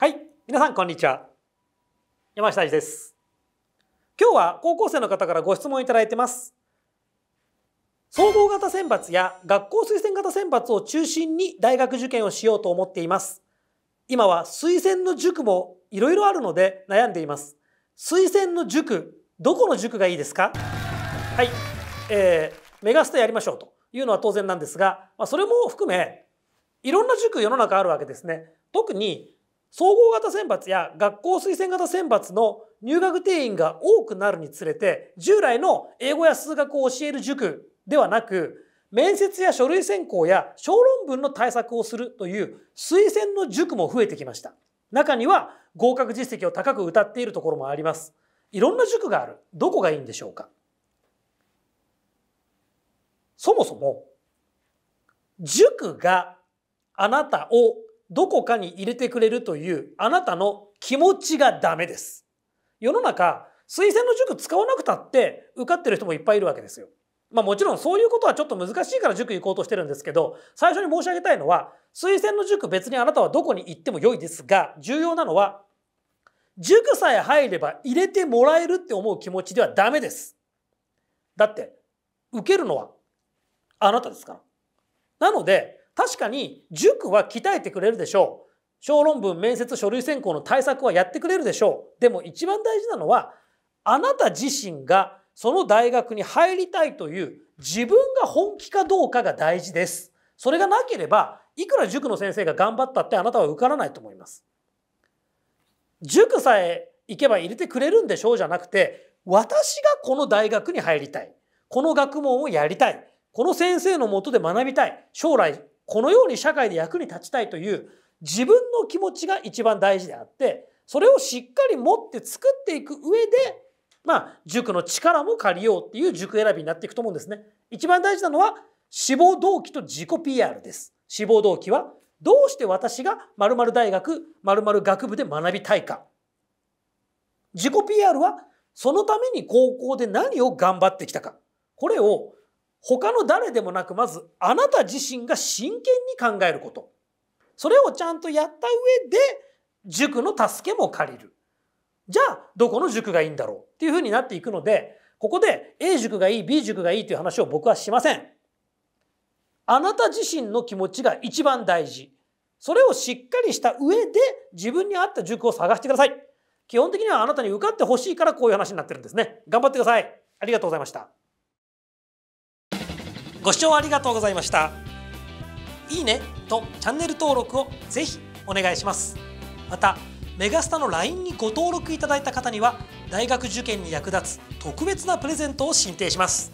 はい、皆さんこんにちは。山下です。今日は高校生の方からご質問いただいてます。総合型選抜や学校推薦型選抜を中心に大学受験をしようと思っています。今は推薦の塾もいろいろあるので悩んでいます。推薦の塾、どこの塾がいいですかはい、えー、メガスタやりましょうというのは当然なんですが、まあ、それも含め、いろんな塾世の中あるわけですね。特に総合型選抜や学校推薦型選抜の入学定員が多くなるにつれて従来の英語や数学を教える塾ではなく面接や書類選考や小論文の対策をするという推薦の塾も増えてきました中には合格実績を高く謳っているところもありますいろんな塾があるどこがいいんでしょうかそもそも塾があなたをどこかに入れてくれるというあなたの気持ちがダメです。世の中、推薦の塾使わなくたって受かってる人もいっぱいいるわけですよ。まあもちろんそういうことはちょっと難しいから塾行こうとしてるんですけど、最初に申し上げたいのは、推薦の塾別にあなたはどこに行っても良いですが、重要なのは、塾さえ入れば入れてもらえるって思う気持ちではダメです。だって、受けるのはあなたですから。なので、確かに塾は鍛えてくれるでしょう。小論文、面接、書類選考の対策はやってくれるでしょう。でも一番大事なのは、あなた自身がその大学に入りたいという自分が本気かどうかが大事です。それがなければ、いくら塾の先生が頑張ったってあなたは受からないと思います。塾さえ行けば入れてくれるんでしょうじゃなくて、私がこの大学に入りたい。この学問をやりたい。この先生のもとで学びたい。将来このように社会で役に立ちたいという自分の気持ちが一番大事であってそれをしっかり持って作っていく上でまあ塾の力も借りようっていう塾選びになっていくと思うんですね。一番大事なのは志望動機と自己 PR です。志望動機はどうして私が〇〇大学〇〇学部で学びたいか。自己 PR はそのために高校で何を頑張ってきたか。これを他の誰でもなくまずあなた自身が真剣に考えることそれをちゃんとやった上で塾の助けも借りるじゃあどこの塾がいいんだろうっていうふうになっていくのでここで A 塾がいい B 塾がいいという話を僕はしません。あなた自身の気持ちが一番大事。それをしっかりした上で自分に合った塾を探してください。基本的にはあなたに受かってほしいからこういう話になってるんですね。頑張ってください。ありがとうございました。ご視聴ありがとうございましたいいねとチャンネル登録をぜひお願いしますまたメガスタの LINE にご登録いただいた方には大学受験に役立つ特別なプレゼントを進呈します